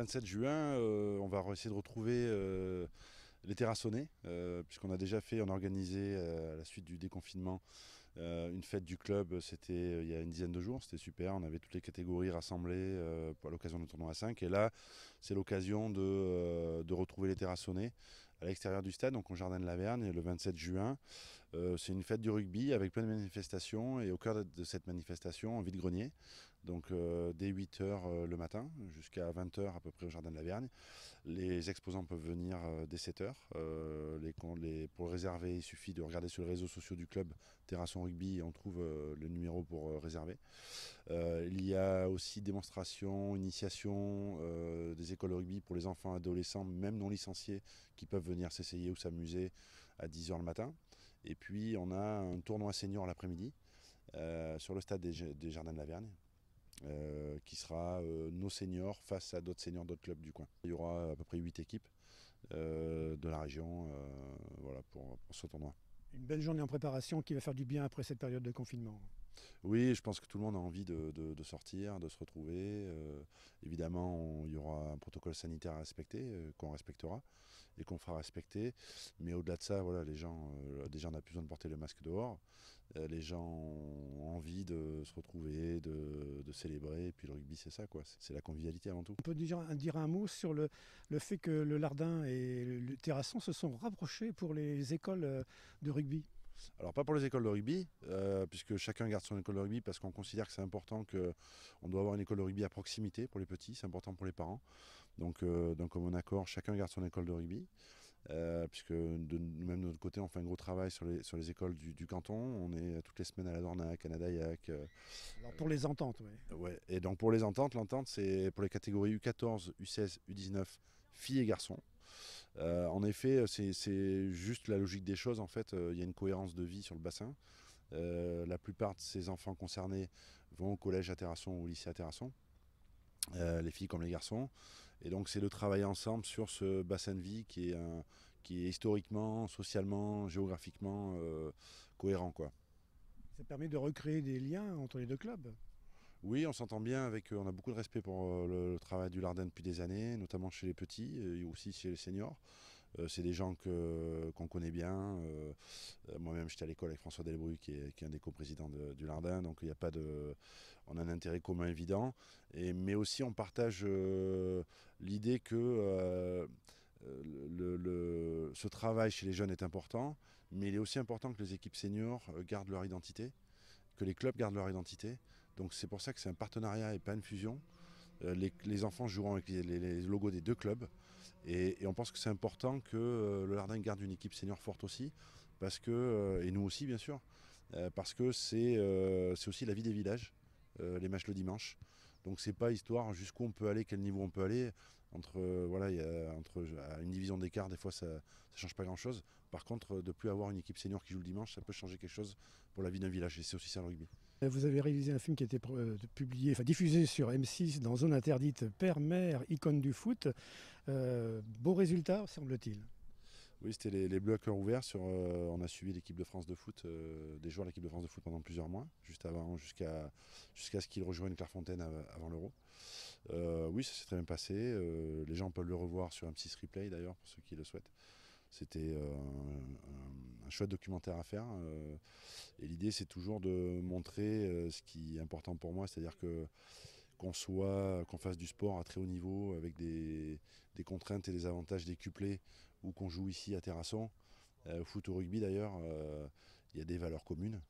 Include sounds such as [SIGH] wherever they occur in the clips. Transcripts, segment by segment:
27 juin, euh, on va essayer de retrouver euh, les terrassonnés, euh, puisqu'on a déjà fait, on a organisé à la suite du déconfinement une fête du club, c'était il y a une dizaine de jours, c'était super, on avait toutes les catégories rassemblées à l'occasion de tournoi à 5, et là c'est l'occasion de, retrouver les terrassonnés à l'extérieur du stade, donc au Jardin de la Verne, le 27 juin. c'est une fête du rugby avec plein de manifestations, et au cœur de, cette manifestation, en vide-grenier, donc euh, dès 8h euh, le matin jusqu'à 20h à peu près au Jardin de la Vergne. Les exposants peuvent venir euh, dès 7h. pour réserver, il suffit de regarder sur les réseaux sociaux du club Terrasson Rugby et on trouve le numéro pour réserver. il y a aussi démonstration, initiation des écoles de rugby pour les enfants, adolescents, même non licenciés, qui peuvent venir s'essayer ou s'amuser à 10h le matin. Et puis on a un tournoi senior l'après-midi. sur le stade des, Jardins de la Vergne, euh, qui sera euh, nos seniors face à d'autres seniors d'autres clubs du coin. Il y aura à peu près 8 équipes euh, de la région pour, ce tournoi. Une belle journée en préparation qui va faire du bien après cette période de confinement. Oui, je pense que tout le monde a envie de, sortir, de se retrouver. évidemment, il y aura un protocole sanitaire à respecter, qu'on respectera et qu'on fera respecter. Mais au-delà de ça, voilà, les gens, euh, déjà, on n'a plus besoin de porter le masque dehors. Euh, les gens ont envie de se retrouver, de, célébrer. Et puis le rugby, c'est ça, quoi. C'est la convivialité avant tout. On peut dire, un mot sur le, fait que le Lardin et le Terrasson se sont rapprochés pour les écoles euh, de rugby. Alors pas pour les écoles de rugby, puisque chacun garde son école de rugby parce qu'on considère que c'est important qu'on doit avoir une école de rugby à proximité pour les petits, c'est important pour les parents. Euh, donc, comme on accord, chacun garde son école de rugby. Euh, puisque de, même de notre côté, on fait un gros travail sur les, sur les écoles du, canton. On est euh, toutes les semaines à la Dornac, à Nadaïac. Alors pour les ententes, oui. Ouais. Et donc pour les ententes, l'entente, c'est pour les catégories U14, U16, U19, filles et garçons. en effet, c'est juste la logique des choses. En fait, il y a une cohérence de vie sur le bassin. la plupart de ces enfants concernés vont au collège à Terrasson ou au lycée à Terrasson, les filles comme les garçons. Et donc c'est de travailler ensemble sur ce bassin de vie qui est, historiquement, socialement, géographiquement euh, cohérent. Quoi. Ça permet de recréer des liens entre les deux clubs oui, on s'entend bien avec euh, On a beaucoup de respect pour euh, le, le travail du Lardin depuis des années, notamment chez les petits et aussi chez les seniors. Euh, c'est des gens qu'on connaît bien. Euh, euh, moi-même, j'étais à l'école avec François Delbru, qui est, un des coprésidents du Lardin. Donc, il n'y a pas de, on a un intérêt commun évident. mais aussi, on partage l'idée que ce travail chez les jeunes est important, mais il est aussi important que les équipes seniors gardent leur identité, que les clubs gardent leur identité. Donc c'est pour ça que c'est un partenariat et pas une fusion. Euh, les, enfants joueront avec les, logos des deux clubs. Et, on pense que c'est important que euh, le Lardin garde une équipe senior forte aussi, parce que, euh, et nous aussi bien sûr, parce que c'est aussi la vie des villages, les matchs le dimanche. Donc c'est pas histoire jusqu'où on peut aller, quel niveau on peut aller. Entre, euh, voilà, y a, entre une division d'écart, des fois, ça ne change pas grand-chose. Par contre, de plus avoir une équipe senior qui joue le dimanche, ça peut changer quelque chose pour la vie d'un village. Et c'est aussi ça le rugby. Euh, vous avez réalisé un film qui a été euh, publié, enfin diffusé sur M6 dans Zone Interdite, Père, Mère, Icône du foot. beau résultat, semble-t-il. Oui, c'était les, Bleus à cœur ouvert. Sur, on a suivi l'équipe de France de foot, des joueurs de l'équipe de France de foot pendant plusieurs mois, juste avant, jusqu'à jusqu'à ce qu'ils rejoignent Clairefontaine avant l'Euro. Euh, oui, ça s'est très bien passé. Euh, les gens peuvent le revoir sur M6 Replay d'ailleurs, pour ceux qui le souhaitent. C'était euh, un, chouette documentaire à faire. et l'idée, c'est toujours de montrer ce qui est important pour moi, c'est-à-dire qu'on soit, qu'on fasse du sport à très haut niveau avec des, contraintes et des avantages décuplés ou qu'on joue ici à Terrasson, au foot au rugby d'ailleurs, il y a des valeurs communes,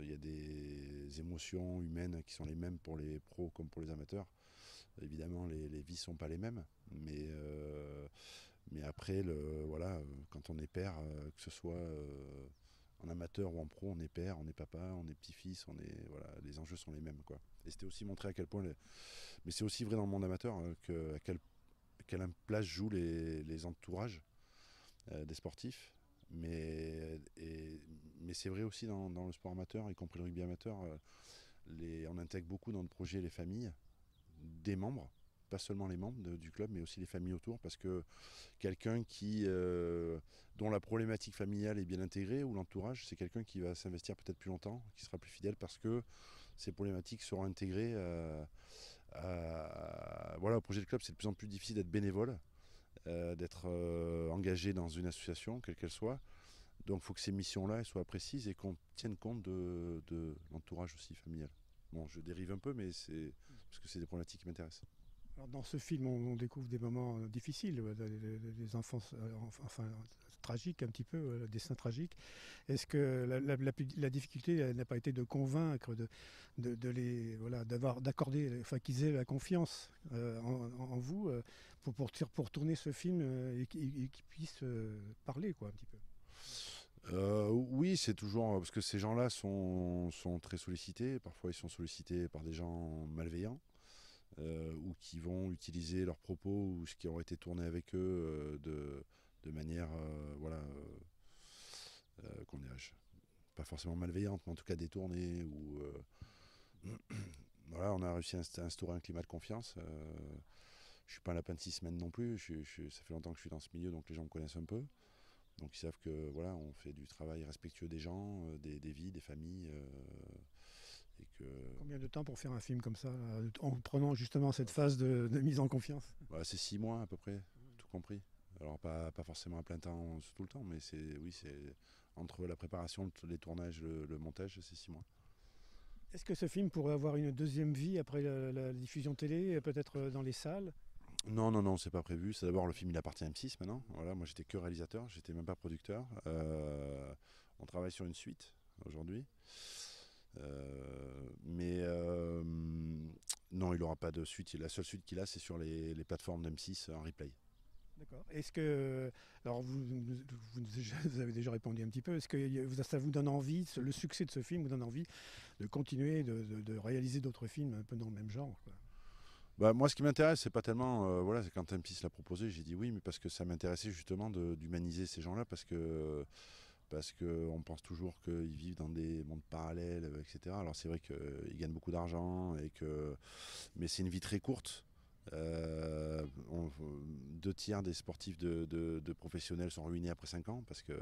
il y a des émotions humaines qui sont les mêmes pour les pros comme pour les amateurs. Évidemment, les, vies vies sont pas les mêmes, mais, euh, mais après, le, voilà, quand on est père, euh, que ce soit en euh, amateur ou en pro, on est père, on est papa, on est petit-fils, on est voilà, les enjeux sont les mêmes quoi. Et c'était aussi montré à quel point, mais c'est aussi vrai dans le monde amateur hein, que à quel, quelle place jouent les, entourages des sportifs. Mais, mais c'est vrai aussi dans, le sport amateur, y compris le rugby amateur, on intègre beaucoup dans le projet les familles des membres, pas seulement les membres du club, mais aussi les familles autour, parce que quelqu'un qui euh, dont la problématique familiale est bien intégrée ou l'entourage, c'est quelqu'un qui va s'investir peut-être plus longtemps, qui sera plus fidèle parce que ces problématiques seront intégrées. Euh, voilà, au projet de club, c'est de plus en plus difficile d'être bénévole, euh, d'être engagé dans une association, quelle qu'elle soit. Donc, il faut que ces missions-là soient précises et qu'on tienne compte de l'entourage aussi familial. Bon, je dérive un peu, mais c'est parce que c'est des problématiques qui m'intéressent. Alors dans ce film, on, découvre des moments euh, difficiles, euh, des enfants, euh, enfin tragiques un petit peu, des dessins tragiques. Est-ce que la, difficulté n'a pas été de convaincre, de, de, les, voilà, d'avoir, d'accorder, enfin qu'ils aient la confiance en, vous pour, pour, pour tourner ce film et, qu'ils puissent parler, quoi, un petit peu. Euh, oui, c'est toujours parce que ces gens-là sont, très sollicités. Parfois, ils sont sollicités par des gens malveillants euh, ou qui vont utiliser leurs propos ou ce qui aurait été tourné avec eux euh, de, manière, voilà, qu'on pas forcément malveillante, mais en tout cas détournée. [CLEARS THROAT] voilà, on a réussi à instaurer un climat de confiance. je suis pas un la de six semaines non plus. ça fait longtemps que je suis dans ce milieu, donc les gens me connaissent un peu. Donc ils savent que voilà, on fait du travail respectueux des gens, euh, des, vies, des familles. Euh, et que... Combien de temps pour faire un film comme ça, euh, en prenant justement cette phase de, mise en confiance bah, C'est six mois à peu près, tout compris. Alors pas, forcément à plein temps tout le temps, mais c'est oui, c'est entre la préparation, les tournages, le, montage, c'est six mois. Est-ce que ce film pourrait avoir une deuxième vie après la diffusion télé, peut-être dans les salles non, non, non, c'est pas prévu. C'est d'abord le film, il appartient à M6 maintenant. Voilà, moi j'étais que réalisateur, j'étais même pas producteur. Euh, on travaille sur une suite aujourd'hui. Euh, mais euh, non, il n'aura pas de suite. La seule suite qu'il a, c'est sur les, plateformes d'M6 en replay. D'accord. Est-ce que, alors vous, avez déjà répondu un petit peu, est-ce que ça vous donne envie, le succès de ce film vous donne envie de continuer de, réaliser d'autres films un peu dans le même genre bah, moi, ce qui m'intéresse, c'est pas tellement. Euh, voilà, c'est quand Tempis l'a proposé, j'ai dit oui, mais parce que ça m'intéressait justement d'humaniser ces gens-là, parce que. Parce qu'on pense toujours qu'ils vivent dans des mondes parallèles, euh, etc. Alors c'est vrai qu'ils euh, gagnent beaucoup d'argent, et que... mais c'est une vie très courte. deux tiers des sportifs de, professionnels sont ruinés après cinq ans parce que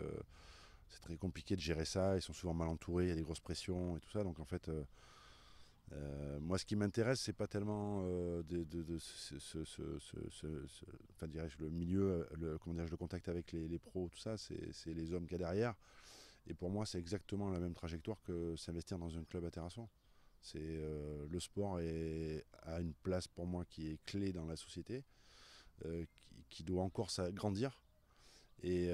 c'est très compliqué de gérer ça. Ils sont souvent mal entourés, il y a des grosses pressions et tout ça. Donc en fait, euh, moi, ce qui m'intéresse, c'est pas tellement ce, dirais-je, le milieu, euh, le, comment le contact avec les, pros, tout ça, c'est les hommes qu'il y a derrière. Et pour moi, c'est exactement la même trajectoire que s'investir dans un club à Terrasson. Euh, le sport a une place pour moi qui est clé dans la société, qui, doit encore grandir. Et,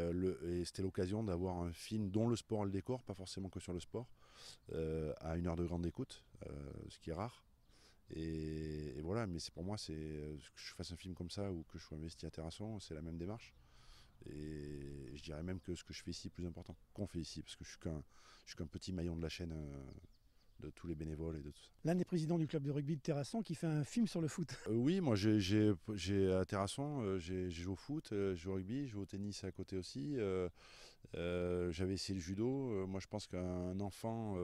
et c'était l'occasion d'avoir un film dont le sport est le décor, pas forcément que sur le sport, euh, à une heure de grande écoute, euh, ce qui est rare. Et, voilà, mais c'est pour moi, c'est euh, que je fasse un film comme ça ou que je sois investi à Terrasson, c'est la même démarche. Et je dirais même que ce que je fais ici est plus important qu'on fait ici, parce que je suis qu'un petit maillon de la chaîne de tous les bénévoles et de tout ça. L'un des présidents du club de rugby de Terrasson qui fait un film sur le foot. Euh, oui, moi j'ai à Terrasson, euh, j'ai joué au foot, euh, j'ai joué au rugby, j'ai joué au tennis à côté aussi. J'avais essayé le judo. Moi je pense qu'un enfant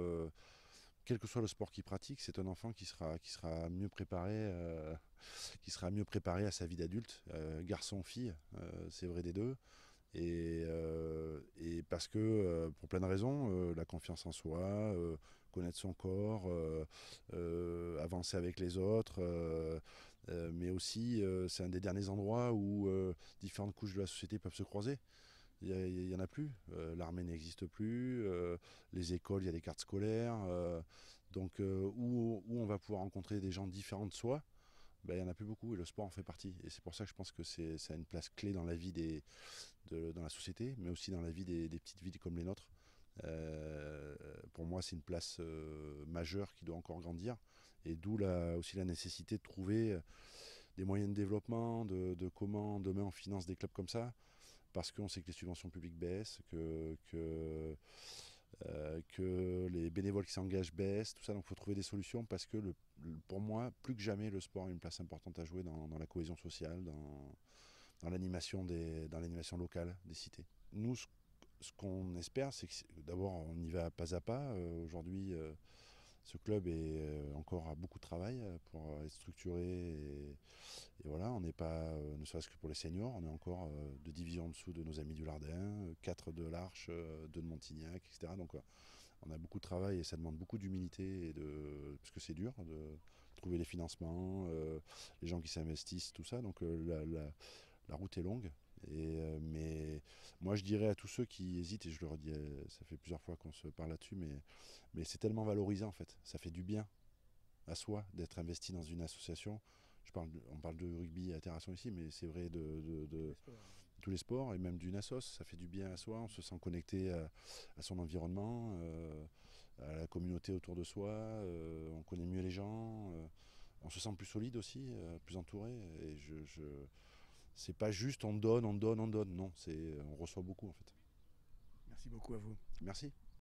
quel que soit le sport qu'il pratique, c'est un enfant qui sera, qui sera mieux préparé, qui sera mieux préparé à sa vie d'adulte, garçon, fille, c'est vrai des deux. Euh, et, parce que, euh, pour plein de raisons, euh, la confiance en soi, connaître son corps, avancer avec les autres, mais aussi c'est un des derniers endroits où différentes couches de la société peuvent se croiser. Il n'y en a plus. L'armée n'existe plus. les écoles, il y a des cartes scolaires. donc où, on va pouvoir rencontrer des gens différents de soi bah, il n'y en a plus beaucoup et le sport en fait partie. Et c'est pour ça que je pense que ça a une place clé dans la vie des, de, dans la société, mais aussi dans la vie des, petites villes comme les nôtres. Euh, pour moi, c'est une place euh, majeure qui doit encore grandir. Et d'où aussi la nécessité de trouver euh, des moyens de développement, de, comment demain on finance des clubs comme ça. Parce qu'on sait que les subventions publiques baissent, que euh, que les bénévoles qui s'engagent baissent, tout ça. Donc il faut trouver des solutions parce que le, pour moi, plus que jamais, le sport a une place importante à jouer dans, dans la cohésion sociale, dans, dans l'animation locale des cités. Nous, ce, qu'on espère, c'est que d'abord, on y va pas à pas. Euh, aujourd'hui, euh, ce club est euh, encore à beaucoup de travail euh, pour euh, être structuré. Et, voilà, on n'est pas, ne serait-ce que pour les seniors, on est encore deux divisions en dessous de nos amis du Lardin, quatre de l'Arche, deux de Montignac, etc. Donc on a beaucoup de travail et ça demande beaucoup d'humilité, et de, parce que c'est dur de trouver les financements, les gens qui s'investissent, tout ça. Donc la route est longue. Et, euh, mais moi, je dirais à tous ceux qui hésitent, et je le redis, euh, ça fait plusieurs fois qu'on se parle là-dessus, mais, mais c'est tellement valorisant en fait. Ça fait du bien à soi d'être investi dans une association. Je parle on parle de rugby à Terrasson ici, mais c'est vrai de, tous les sports et même d'une asso, ça fait du bien à soi, on se sent connecté à, son environnement, euh, à la communauté autour de soi, on connaît mieux les gens, on se sent plus solide aussi, plus entouré. Et je, c'est pas juste on donne, on donne, on donne. Non, c'est on reçoit beaucoup en fait. Merci beaucoup à vous. Merci.